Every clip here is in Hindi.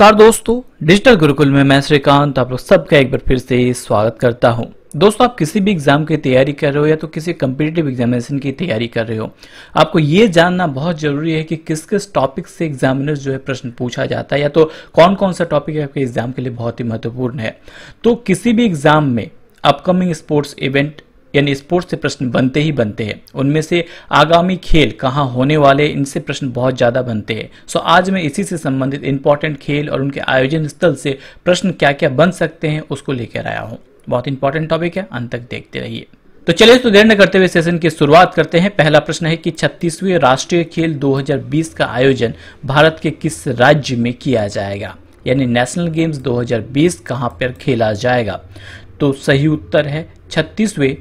नमस्कार दोस्तों डिजिटल गुरुकुल में मैं श्रीकांत आप लोग सबका एक बार फिर से स्वागत करता हूं दोस्तों आप किसी भी एग्जाम की तैयारी कर रहे हो या तो किसी कम्पिटेटिव एग्जामिनेशन की तैयारी कर रहे हो आपको ये जानना बहुत जरूरी है कि किस किस टॉपिक से एग्जामिनर जो है प्रश्न पूछा जाता है या तो कौन कौन सा टॉपिक आपके एग्जाम के लिए बहुत ही महत्वपूर्ण है तो किसी भी एग्जाम में अपकमिंग स्पोर्ट्स इवेंट यानी स्पोर्ट्स से प्रश्न बनते ही बनते हैं उनमें से आगामी खेल कहाँ होने वाले इनसे प्रश्न बहुत ज़्यादा बनते हैं सो आज मैं इसी से संबंधित इंपॉर्टेंट खेल और उनके आयोजन स्थल से प्रश्न क्या क्या बन सकते हैं उसको लेकर आया हूँ बहुत इंपॉर्टेंट टॉपिक है अंत तक देखते रहिए तो चलिए तो देर न करते हुए सेशन की शुरुआत करते हैं पहला प्रश्न है कि 36वें राष्ट्रीय खेल 2020 का आयोजन भारत के किस राज्य में किया जाएगा यानी नेशनल गेम्स 2020 कहां पर खेला जाएगा तो सही उत्तर है छत्तीसवें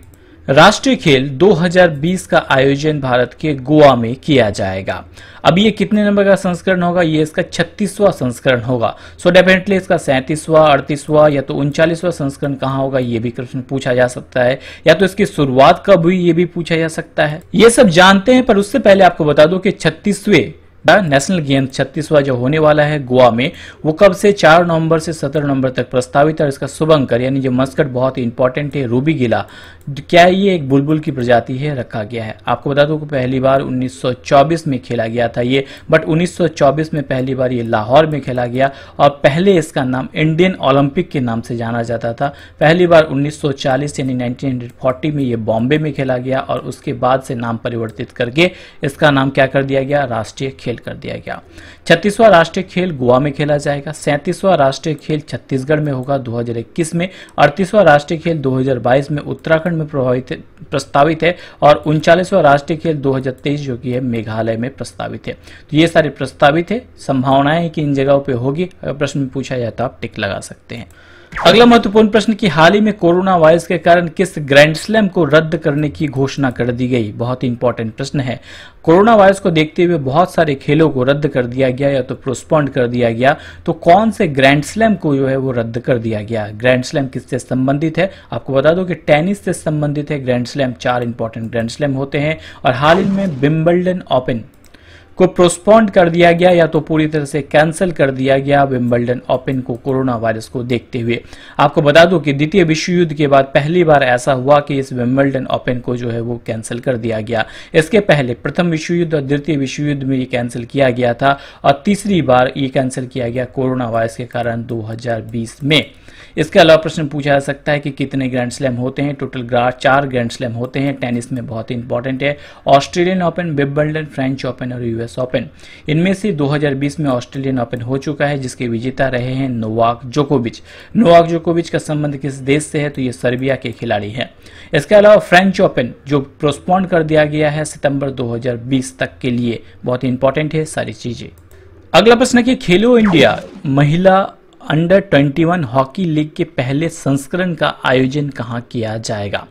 राष्ट्रीय खेल 2020 का आयोजन भारत के गोवा में किया जाएगा अब ये कितने नंबर का संस्करण होगा ये इसका 36वां संस्करण होगा सो so डेफिनेटली इसका 37वां 38वां या तो उनचालीसवां संस्करण कहाँ होगा ये भी प्रश्न पूछा जा सकता है या तो इसकी शुरुआत कब हुई ये भी पूछा जा सकता है ये सब जानते हैं पर उससे पहले आपको बता दो कि छत्तीसवें नेशनल गेम छत्तीसवा जो होने वाला है गोवा में वो कब से 4 नवंबर से 17 नवंबर तक प्रस्तावित है और इसका शुभंकर यानी जो मस्कट बहुत ही इंपॉर्टेंट है रूबी गिला क्या ये एक बुलबुल की प्रजाति है रखा गया है आपको बता दूं कि पहली बार 1924 में खेला गया था ये बट 1924 में पहली बार ये लाहौर में खेला गया और पहले इसका नाम इंडियन ओलंपिक के नाम से जाना जाता था पहली बार 1940 यानी 1940 में ये बॉम्बे में खेला गया और उसके बाद से नाम परिवर्तित करके इसका नाम क्या कर दिया गया राष्ट्रीय खेल खेल कर दिया गया छत्तीसवां राष्ट्रीय खेल गोवा में खेला जाएगा सैंतीसवां राष्ट्रीय खेल छत्तीसगढ़ में होगा 2021 में अड़तीसवां राष्ट्रीय खेल 2022 में उत्तराखंड में प्रभावित प्रस्तावित है और उनचालीसवां राष्ट्रीय खेल दो जो कि है मेघालय में प्रस्तावित है तो ये सारे प्रस्तावित है संभावनाएं कि इन जगहों पर होगी अगर प्रश्न पूछा जाए तो आप टिक लगा सकते हैं अगला महत्वपूर्ण प्रश्न कि हाल ही में कोरोना वायरस के कारण किस ग्रैंड स्लैम को रद्द करने की घोषणा कर दी गई बहुत ही इंपॉर्टेंट प्रश्न है कोरोना वायरस को देखते हुए बहुत सारे खेलों को रद्द कर दिया गया या तो प्रोस्पॉन्ड कर दिया गया तो कौन से ग्रैंड स्लैम को जो है वो रद्द कर दिया गया ग्रैंड स्लैम किससे संबंधित है आपको बता दो कि टेनिस से संबंधित है ग्रैंड स्लैम चार इंपॉर्टेंट ग्रैंड स्लैम होते हैं और हाल ही में बिम्बल्डन ओपन को प्रोस्पॉन्ड कर दिया गया या तो पूरी तरह से कैंसिल कर दिया गया विम्बल्डन ओपन को कोरोना वायरस को देखते हुए आपको बता दूं कि द्वितीय विश्व युद्ध के बाद पहली बार ऐसा हुआ कि इस विम्बल्डन ओपन को जो है वो कैंसिल कर दिया गया इसके पहले प्रथम विश्व युद्ध और द्वितीय विश्व युद्ध में ये कैंसिल किया गया था और तीसरी बार ये कैंसिल किया गया कोरोना वायरस के कारण दो में इसके अलावा प्रश्न पूछा जा सकता है कि कितने ग्रैंड स्लैम होते हैं टोटल चार ग्रैंड स्लैम होते हैं टेनिस में बहुत इंपॉर्टेंट है Australian Open Wimbledon French Open और यूएस यूएस ओपन इनमें से 2020 में ऑस्ट्रेलियन ओपन हो चुका है जिसके विजेता रहे हैं नोवाक जोकोविच नोवाक जोकोविच का संबंध किस देश से है तो ये सर्बिया के खिलाड़ी हैं इसके अलावा फ्रेंच ओपन जो प्रोस्पॉन्ड कर दिया गया है सितंबर दो तक के लिए बहुत इंपॉर्टेंट है सारी चीजें अगला प्रश्न की खेलो इंडिया महिला अंडर 21 हॉकी लीग के पहले संस्करण का आयोजन कहां किया जाएगा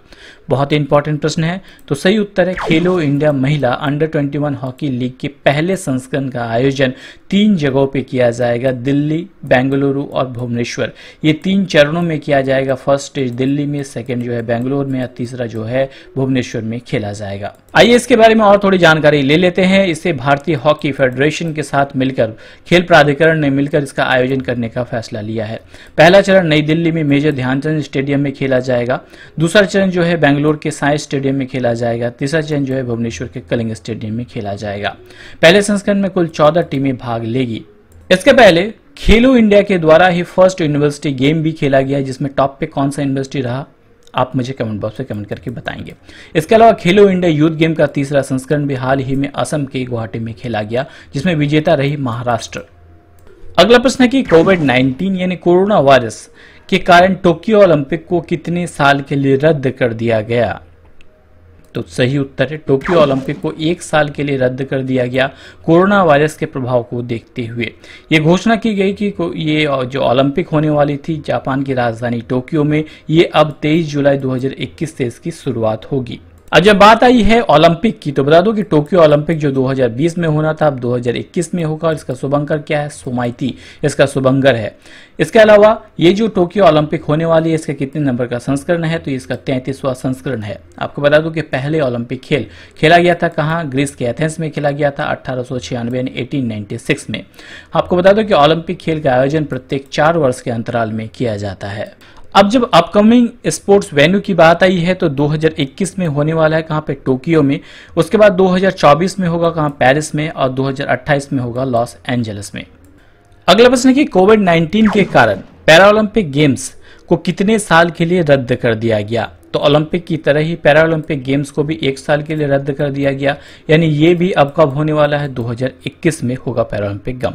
बहुत ही इंपॉर्टेंट प्रश्न है तो सही उत्तर है खेलो इंडिया महिला अंडर 21 हॉकी लीग के पहले संस्करण का आयोजन तीन जगहों पे किया जाएगा दिल्ली बेंगलुरु और भुवनेश्वर ये तीन चरणों में किया जाएगा फर्स्ट स्टेज दिल्ली में सेकेंड जो है बेंगलुरु में और तीसरा जो है भुवनेश्वर में खेला जाएगा आइए इसके बारे में और थोड़ी जानकारी ले लेते हैं इसे भारतीय हॉकी फेडरेशन के साथ मिलकर खेल प्राधिकरण ने मिलकर इसका आयोजन करने का फैसला लिया है पहला चरण नई दिल्ली में मेजर ध्यानचंद स्टेडियम में खेला जाएगा दूसरा चरण जो है बेंगलुरु बेंगलोर के साई स्टेडियम में खेला जाएगा तीसरा चयन जो है भुवनेश्वर के कलिंग स्टेडियम में खेला जाएगा पहले संस्करण में कुल चौदह टीमें भाग लेगी इसके पहले खेलो इंडिया के द्वारा ही फर्स्ट यूनिवर्सिटी गेम भी खेला गया जिसमें टॉप पे कौन सा यूनिवर्सिटी रहा आप मुझे कमेंट बॉक्स में कमेंट करके बताएंगे इसके अलावा खेलो इंडिया यूथ गेम का तीसरा संस्करण भी हाल ही में असम के गुवाहाटी में खेला गया जिसमें विजेता रही महाराष्ट्र अगला प्रश्न है कि कोविड 19 यानी कोरोना वायरस के कारण टोक्यो ओलंपिक को कितने साल के लिए रद्द कर दिया गया तो सही उत्तर है टोक्यो ओलंपिक को एक साल के लिए रद्द कर दिया गया कोरोना वायरस के प्रभाव को देखते हुए ये घोषणा की गई कि ये जो ओलंपिक होने वाली थी जापान की राजधानी टोक्यो में ये अब 23 जुलाई 2021 से इसकी शुरुआत होगी अब जब बात आई है ओलंपिक की तो बता दो कि टोक्यो ओलंपिक जो 2020 में होना था अब 2021 में होगा और इसका शुभंकर क्या है सोमायती इसका शुभंकर है इसके अलावा ये जो टोक्यो ओलंपिक होने वाली है इसका कितने नंबर का संस्करण है तो इसका तैंतीसवा संस्करण है आपको बता दो कि पहले ओलंपिक खेल खेला गया था कहाँ ग्रीस के एथेंस में खेला गया था अट्ठारह सौ छियानवे में आपको बता दो कि ओलंपिक खेल का आयोजन प्रत्येक चार वर्ष के अंतराल में किया जाता है अब जब अपकमिंग स्पोर्ट्स वेन्यू की बात आई है तो 2021 में होने वाला है कहाँ पे टोक्यो में उसके बाद 2024 में होगा कहाँ पेरिस में और 2028 में होगा लॉस एंजलिस में अगला प्रश्न है कि कोविड 19 के कारण पैरा ओलंपिक गेम्स को कितने साल के लिए रद्द कर दिया गया तो ओलंपिक की तरह ही पैरालंपिक गेम्स को भी एक साल के लिए रद्द कर दिया गया यानी ये भी अब कब होने वाला है 2021 में होगा पैरालंपिक गम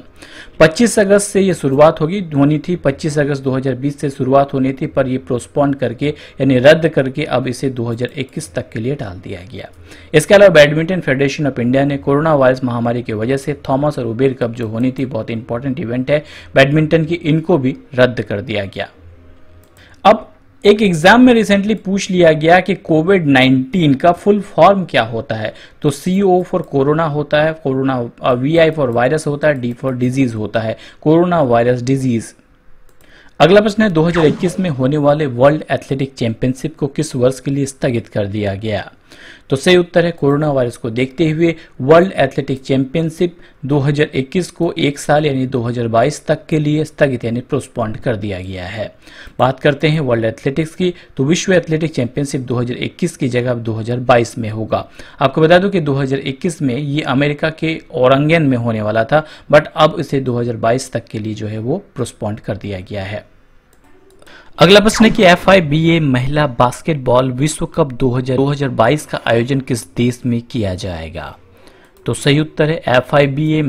25 अगस्त से ये शुरुआत होगी होनी थी 25 अगस्त 2020 से शुरुआत होनी थी पर ये प्रोस्पॉन्ड करके यानी रद्द करके अब इसे 2021 तक के लिए डाल दिया गया इसके अलावा बैडमिंटन फेडरेशन ऑफ इंडिया ने कोरोना वायरस महामारी की वजह से थॉमस और उबेर कप जो होनी थी बहुत इंपॉर्टेंट इवेंट है बैडमिंटन की इनको भी रद्द कर दिया गया अब एक एग्जाम में रिसेंटली पूछ लिया गया कि कोविड 19 का फुल फॉर्म क्या होता है तो सी ओ फॉर कोरोना होता है corona V I for virus होता है डी फॉर डिजीज होता है कोरोना वायरस डिजीज अगला प्रश्न है 2021 में होने वाले वर्ल्ड एथलेटिक चैंपियनशिप को किस वर्ष के लिए स्थगित कर दिया गया तो सही उत्तर है कोरोना वायरस को देखते हुए वर्ल्ड एथलेटिक चैंपियनशिप 2021 को एक साल यानी 2022 तक के लिए स्थगित यानी प्रोस्पॉन्ड कर दिया गया है बात करते हैं वर्ल्ड एथलेटिक्स की तो विश्व एथलेटिक चैंपियनशिप 2021 की जगह 2022 में होगा आपको बता दूं कि 2021 में ये अमेरिका के औरंगेन में होने वाला था बट अब इसे दो तक के लिए जो है वो प्रोस्पॉन्ड कर दिया गया है अगला प्रश्न है कि एफ महिला बास्केटबॉल विश्व कप 2022 का आयोजन किस देश में किया जाएगा तो सही उत्तर है एफ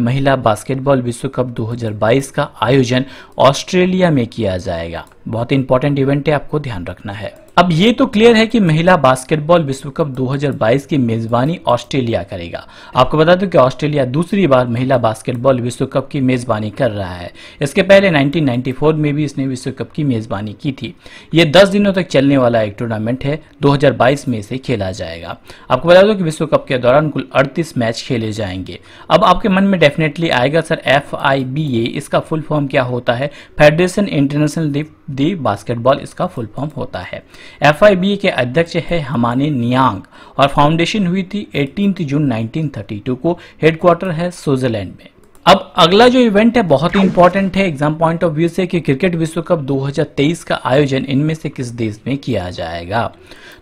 महिला बास्केटबॉल विश्व कप 2022 का आयोजन ऑस्ट्रेलिया में किया जाएगा बहुत इंपॉर्टेंट इवेंट है आपको ध्यान रखना है अब ये तो क्लियर है कि महिला बास्केटबॉल विश्व कप 2022 की मेजबानी ऑस्ट्रेलिया करेगा आपको बता दूं कि ऑस्ट्रेलिया दूसरी बार महिला बास्केटबॉल विश्व कप की मेजबानी कर रहा है इसके पहले 1994 में भी इसने विश्व कप की मेजबानी की थी ये 10 दिनों तक चलने वाला एक टूर्नामेंट है 2022 में इसे खेला जाएगा आपको बता दो कि विश्व कप के दौरान कुल अड़तीस मैच खेले जाएंगे अब आपके मन में डेफिनेटली आएगा सर एफ इसका फुल फॉर्म क्या होता है federation international lift the basketball इसका फुल फॉर्म होता है एफ के अध्यक्ष है हमाने नियांग और फाउंडेशन हुई थी एटीन जून 1932 को हेडक्वार्टर है स्विट्जरलैंड में अब अगला जो इवेंट है बहुत ही इंपॉर्टेंट है एग्जाम पॉइंट ऑफ व्यू से कि क्रिकेट विश्व कप 2023 का आयोजन इनमें से किस देश में किया जाएगा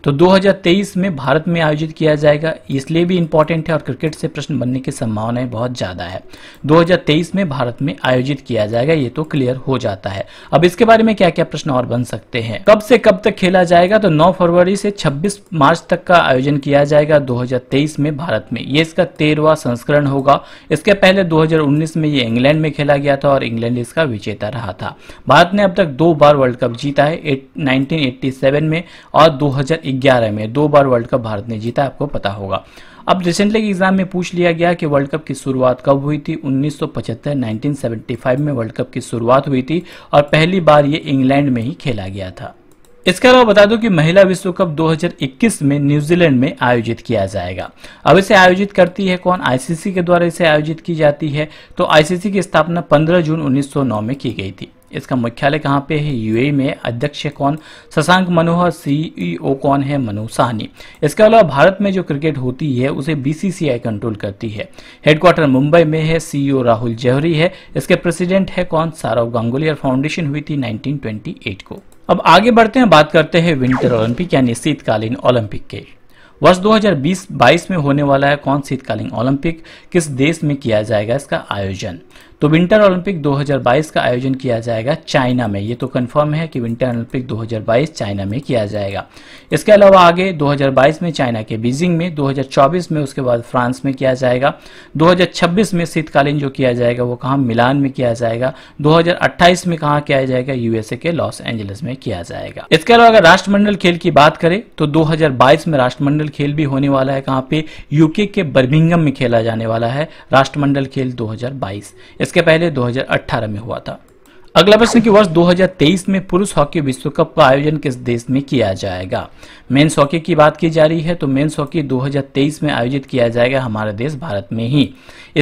तो 2023 में भारत में आयोजित किया जाएगा इसलिए भी इंपॉर्टेंट है और क्रिकेट से प्रश्न बनने की संभावनाएं बहुत ज़्यादा है 2023 में भारत में आयोजित किया जाएगा ये तो क्लियर हो जाता है अब इसके बारे में क्या क्या प्रश्न और बन सकते हैं कब से कब तक खेला जाएगा तो नौ फरवरी से छब्बीस मार्च तक का आयोजन किया जाएगा दो में भारत में ये इसका तेरहवा संस्करण होगा इसके पहले दो 2019 में ये इंग्लैंड में खेला गया था और इंग्लैंड इसका विजेता रहा था भारत ने अब तक दो बार वर्ल्ड कप जीता है 1987 में और 2011 में दो बार वर्ल्ड कप भारत ने जीता आपको पता होगा अब रिसेंटली एग्जाम में पूछ लिया गया कि वर्ल्ड कप की शुरुआत कब हुई थी 1975 1975 में वर्ल्ड कप की शुरुआत हुई थी और पहली बार ये इंग्लैंड में ही खेला गया था इसके अलावा बता दूं कि महिला विश्व कप 2021 में न्यूजीलैंड में आयोजित किया जाएगा अब इसे आयोजित करती है कौन आईसीसी के द्वारा इसे आयोजित की जाती है तो आईसीसी की स्थापना 15 जून 1909 में की गई थी इसका मुख्यालय कहाँ पे है यूएई e में अध्यक्ष कौन शशांक मनोहर सीईओ e कौन है मनु साहनी इसके अलावा भारत में जो क्रिकेट होती है उसे बीसीसीआई कंट्रोल करती है हेडक्वार्टर मुंबई में है सीईओ e राहुल जौहरी है इसके प्रेसिडेंट है कौन सौरव गांगुली और फाउंडेशन हुई थी 1928 को अब आगे बढ़ते हैं बात करते हैं विंटर ओलंपिक यानी शीतकालीन ओलंपिक के वर्ष 2020-22 में होने वाला है कौन शीतकालीन ओलंपिक किस देश में किया जाएगा इसका आयोजन तो विंटर ओलंपिक 2022 का आयोजन किया जाएगा चाइना में ये तो कंफर्म है कि विंटर ओलंपिक 2022 चाइना में किया जाएगा इसके अलावा आगे 2022 में चाइना के बीजिंग में 2024 में उसके बाद फ्रांस में किया जाएगा 2026 में शीतकालीन जो किया जाएगा वो कहाँ मिलान में किया जाएगा 2028 में कहाँ किया जाएगा यूएसए के लॉस एंजलिस में किया जाएगा इसके अलावा अगर राष्ट्रमंडल खेल की बात करें तो दो में राष्ट्रमंडल खेल भी होने वाला है कहाँ पे यूके के बर्मिंगम में खेला जाने वाला है राष्ट्रमंडल खेल 2022 इसके पहले 2018 में हुआ था अगला प्रश्न कि वर्ष 2023 में पुरुष हॉकी विश्व कप का आयोजन किस देश में किया जाएगा मेन्स हॉकी की बात की जा रही है तो मेन्स हॉकी 2023 में आयोजित किया जाएगा हमारे देश भारत में ही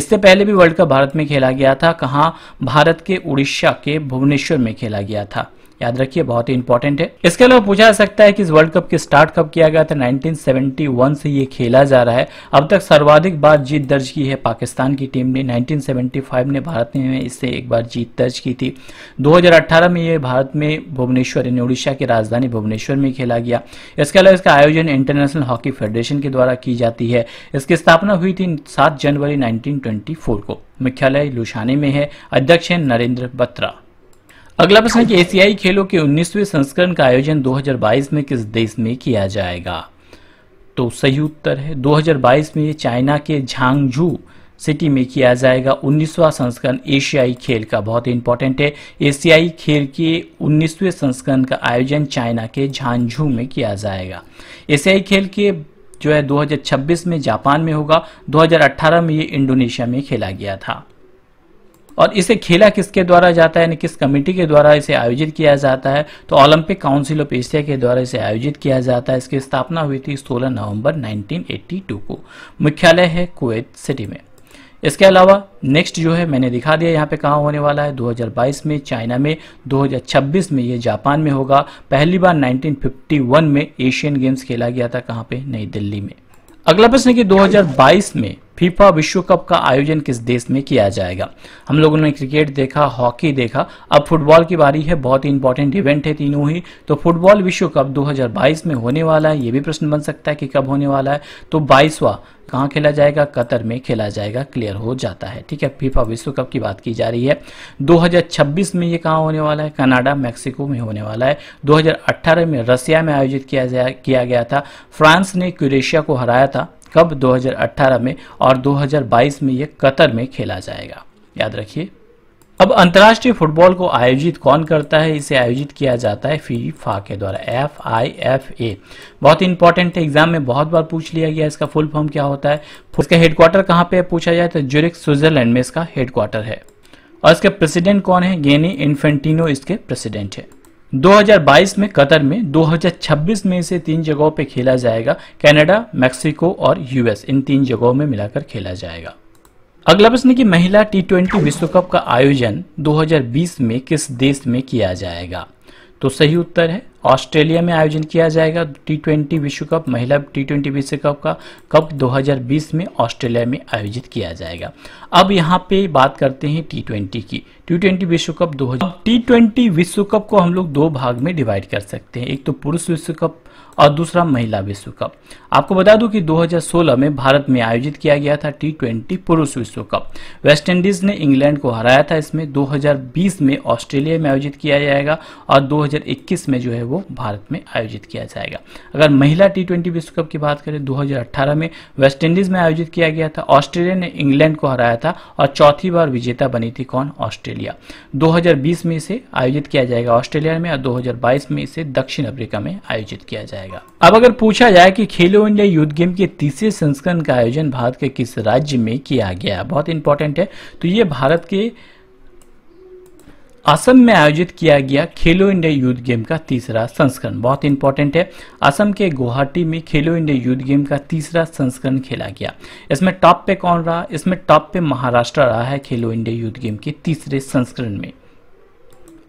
इससे पहले भी वर्ल्ड कप भारत में खेला गया था कहा भारत के उड़ीसा के भुवनेश्वर में खेला गया था याद रखिए बहुत ही इंपॉर्टेंट है इसके अलावा पूछा जा सकता है कि इस वर्ल्ड कप की स्टार्ट कब किया गया था 1971 से ये खेला जा रहा है अब तक सर्वाधिक बार जीत दर्ज की है पाकिस्तान की टीम ने 1975 ने भारत ने इससे एक बार जीत दर्ज की थी 2018 में ये भारत में भुवनेश्वर यानी उड़ीसा की राजधानी भुवनेश्वर में खेला गया इसके अलावा इसका आयोजन इंटरनेशनल हॉकी फेडरेशन के द्वारा की जाती है इसकी स्थापना हुई थी सात जनवरी नाइनटीन को मुख्यालय लुशाने में है अध्यक्ष नरेंद्र बत्रा अगला प्रश्न कि एशियाई खेलों के 19वें संस्करण का आयोजन 2022 में किस देश में किया जाएगा तो सही उत्तर है 2022 में ये चाइना के झांगझू सिटी में किया जाएगा 19वां संस्करण एशियाई खेल का बहुत ही इंपॉर्टेंट है एशियाई खेल के 19वें संस्करण का आयोजन चाइना के झांझू में किया जाएगा एशियाई खेल के जो है 2026 में जापान में होगा 2018 में ये इंडोनेशिया में खेला गया था और इसे खेला किसके द्वारा जाता है यानी किस कमेटी के द्वारा इसे आयोजित किया जाता है तो ओलंपिक काउंसिल ऑफ एशिया के द्वारा इसे आयोजित किया जाता है इसकी स्थापना हुई थी सोलह नवंबर 1982 को मुख्यालय है कुवैत सिटी में इसके अलावा नेक्स्ट जो है मैंने दिखा दिया यहाँ पे कहाँ होने वाला है 2022 में चाइना में 2026 में ये जापान में होगा पहली बार 1951 में एशियन गेम्स खेला गया था कहाँ पे नई दिल्ली में अगला प्रश्न कि 2022 में फीफा विश्व कप का आयोजन किस देश में किया जाएगा हम लोगों ने क्रिकेट देखा हॉकी देखा अब फुटबॉल की बारी है बहुत ही इंपॉर्टेंट इवेंट है तीनों ही तो फुटबॉल विश्व कप 2022 में होने वाला है ये भी प्रश्न बन सकता है कि कब होने वाला है तो बाईसवा कहाँ खेला जाएगा कतर में खेला जाएगा क्लियर हो जाता है ठीक है फीफा विश्व कप की बात की जा रही है 2026 में ये कहाँ होने वाला है कनाडा मेक्सिको में होने वाला है 2018 में रसिया में आयोजित किया किया गया था फ्रांस ने क्यूरेशिया को हराया था कब 2018 में और 2022 में ये कतर में खेला जाएगा याद रखिए अब अंतर्राष्ट्रीय फुटबॉल को आयोजित कौन करता है इसे आयोजित किया जाता है फीफा के द्वारा एफ आई एफ ए बहुत इंपॉर्टेंट है एग्जाम में बहुत बार पूछ लिया गया इसका फुल फॉर्म क्या होता है इसका हेडक्वार्टर कहाँ पे पूछा जाए तो जुरिक स्विट्जरलैंड में इसका हेडक्वार्टर है और इसके प्रेसिडेंट कौन है गेनी इन्फेंटिनो इसके प्रेसिडेंट है 2022 में कतर में 2026 में इसे तीन जगहों पर खेला जाएगा कनाडा मैक्सिको और यूएस इन तीन जगहों में मिलाकर खेला जाएगा अगला प्रश्न की महिला टी ट्वेंटी विश्व कप का आयोजन 2020 में किस देश में किया जाएगा तो सही उत्तर है ऑस्ट्रेलिया में आयोजन किया जाएगा टी ट्वेंटी विश्व कप महिला टी ट्वेंटी विश्व कप का कप 2020 में ऑस्ट्रेलिया में आयोजित किया जाएगा अब यहाँ पे बात करते हैं टी ट्वेंटी की टी ट्वेंटी विश्व कप दो टी ट्वेंटी विश्व कप को हम लोग दो भाग में डिवाइड कर सकते हैं एक तो पुरुष विश्व कप और दूसरा महिला विश्व कप आपको बता दूं कि 2016 में भारत में आयोजित किया गया था टी ट्वेंटी पुरुष विश्व कप वेस्टइंडीज ने इंग्लैंड को हराया था इसमें 2020 में ऑस्ट्रेलिया में आयोजित किया जाएगा और 2021 में जो है वो भारत में आयोजित किया जाएगा अगर महिला टी ट्वेंटी विश्व कप की बात करें दो में वेस्टइंडीज में आयोजित किया गया था ऑस्ट्रेलिया ने इंग्लैंड को हराया था और चौथी बार विजेता बनी थी कौन ऑस्ट्रेलिया दो में इसे आयोजित किया जाएगा ऑस्ट्रेलिया में और दो में इसे दक्षिण अफ्रीका में आयोजित किया जाएगा जाएगा अब अगर पूछा जाए कि खेलो इंडिया यूथ गेम के तीसरे संस्करण का आयोजन भारत के किस राज्य में किया गया बहुत इंपॉर्टेंट है तो ये भारत के असम में आयोजित किया गया खेलो इंडिया यूथ गेम का तीसरा संस्करण बहुत इंपॉर्टेंट है असम के गुवाहाटी में खेलो इंडिया यूथ गेम का तीसरा संस्करण खेला गया इसमें टॉप पे कौन रहा इसमें टॉप पे महाराष्ट्र रहा है खेलो इंडिया यूथ गेम के तीसरे संस्करण में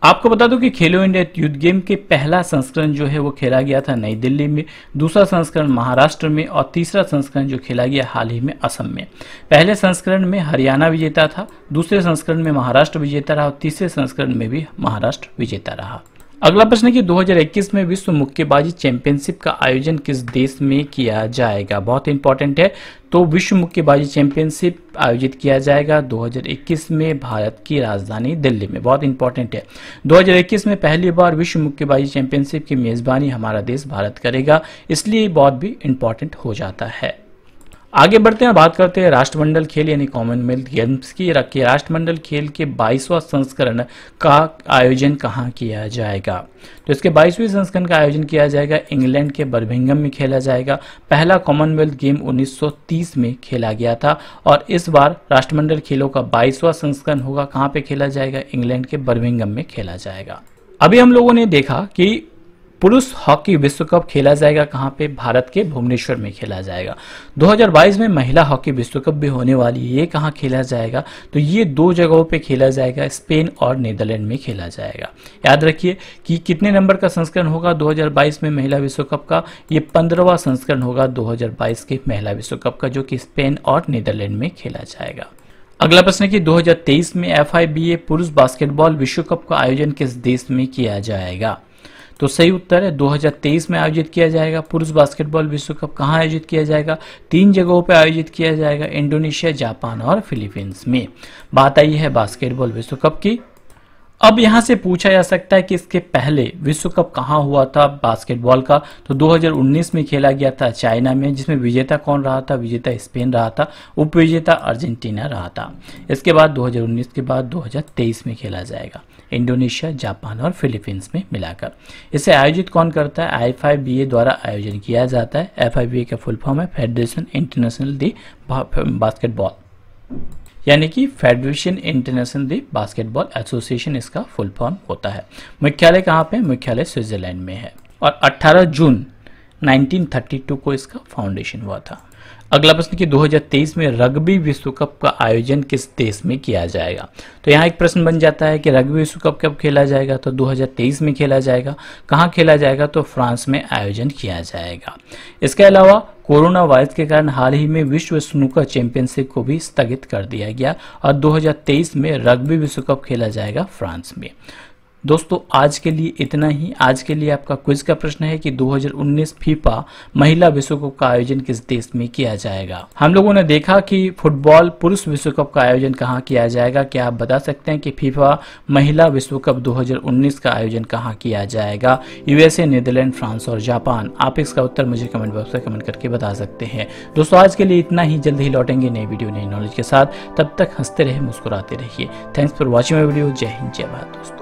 आपको बता दूं कि खेलो इंडिया यूथ गेम के पहला संस्करण जो है वो खेला गया था नई दिल्ली में दूसरा संस्करण महाराष्ट्र में और तीसरा संस्करण जो खेला गया हाल ही में असम में पहले संस्करण में हरियाणा विजेता था दूसरे संस्करण में महाराष्ट्र विजेता रहा और तीसरे संस्करण में भी महाराष्ट्र विजेता रहा अगला प्रश्न है कि 2021 में विश्व मुक्केबाजी चैंपियनशिप का आयोजन किस देश में किया जाएगा बहुत इंपॉर्टेंट है तो विश्व मुक्केबाजी चैंपियनशिप आयोजित किया जाएगा 2021 में भारत की राजधानी दिल्ली में बहुत इंपॉर्टेंट है 2021 में पहली बार विश्व मुक्केबाजी चैंपियनशिप की मेजबानी हमारा देश भारत करेगा इसलिए बहुत भी इंपॉर्टेंट हो जाता है आगे बढ़ते हैं बात करते हैं राष्ट्रमंडल खेल यानी कॉमनवेल्थ गेम्स की रखिए राष्ट्रमंडल खेल के 22वां संस्करण का आयोजन कहाँ किया जाएगा तो इसके 22वें संस्करण का आयोजन किया जाएगा इंग्लैंड के बर्मिंगम में खेला जाएगा पहला कॉमनवेल्थ गेम 1930 में खेला गया था और इस बार राष्ट्रमंडल खेलों का बाईसवां संस्करण होगा कहाँ पे खेला जाएगा इंग्लैंड के बर्मिंगम में खेला जाएगा अभी हम लोगों ने देखा कि पुरुष हॉकी विश्व कप खेला जाएगा कहाँ पे भारत के भुवनेश्वर में खेला जाएगा 2022 में महिला हॉकी विश्व कप भी होने वाली है ये कहाँ खेला जाएगा तो ये दो जगहों पे खेला जाएगा स्पेन और नीदरलैंड में खेला जाएगा याद रखिए कि कितने नंबर का संस्करण होगा 2022 में महिला विश्व कप का ये पंद्रहवा संस्करण होगा दो के महिला विश्व कप का जो कि स्पेन और नीदरलैंड में खेला जाएगा अगला प्रश्न है कि 2023 में एफ पुरुष बास्केटबॉल विश्व कप का आयोजन किस देश में किया जाएगा तो सही उत्तर है 2023 में आयोजित किया जाएगा पुरुष बास्केटबॉल विश्व कप कहाँ आयोजित किया जाएगा तीन जगहों पर आयोजित किया जाएगा इंडोनेशिया जापान और फिलीपींस में बात आई है बास्केटबॉल विश्व कप की अब यहां से पूछा जा सकता है कि इसके पहले विश्व कप कहाँ हुआ था बास्केटबॉल का तो 2019 में खेला गया था चाइना में जिसमें विजेता कौन रहा था विजेता स्पेन रहा था उपविजेता अर्जेंटीना रहा था इसके बाद 2019 के बाद 2023 में खेला जाएगा इंडोनेशिया जापान और फिलीपींस में मिलाकर इसे आयोजित कौन करता है आई फाई बी ए द्वारा आयोजन किया जाता है एफ आई बी ए का फुल फॉर्म है फेडरेशन इंटरनेशनल दी बास्केटबॉल यानी कि federation international the basketball association इसका फुल फॉर्म होता है मुख्यालय कहाँ पे मुख्यालय स्विट्जरलैंड में है और 18 जून 1932 को इसका फाउंडेशन हुआ था अगला प्रश्न कि 2023 में रग्बी विश्व कप का आयोजन किस देश में किया जाएगा तो यहाँ एक प्रश्न बन जाता है कि रग्बी विश्व कप कब खेला जाएगा तो 2023 में खेला जाएगा कहाँ खेला जाएगा तो फ्रांस में आयोजन किया जाएगा इसके अलावा कोरोना वायरस के कारण हाल ही में विश्व स्नूकर चैंपियनशिप को भी स्थगित कर दिया गया और 2023 में रग्बी विश्व कप खेला जाएगा फ्रांस में दोस्तों आज के लिए इतना ही आज के लिए आपका क्विज का प्रश्न है कि 2019 फीफा महिला विश्व कप का आयोजन किस देश में किया जाएगा हम लोगों ने देखा कि फुटबॉल पुरुष विश्व कप का आयोजन कहाँ किया जाएगा क्या आप बता सकते हैं कि फीफा महिला विश्व कप 2019 का आयोजन कहाँ किया जाएगा यूएसए नीदरलैंड फ्रांस और जापान आप इसका उत्तर मुझे कमेंट बॉक्स में कमेंट करके बता सकते हैं दोस्तों आज के लिए इतना ही जल्द ही लौटेंगे नई वीडियो नई नॉलेज के साथ तब तक हंसते रहे मुस्कुराते रहिए thanks for watching my video जय हिंद जय भारत दोस्तों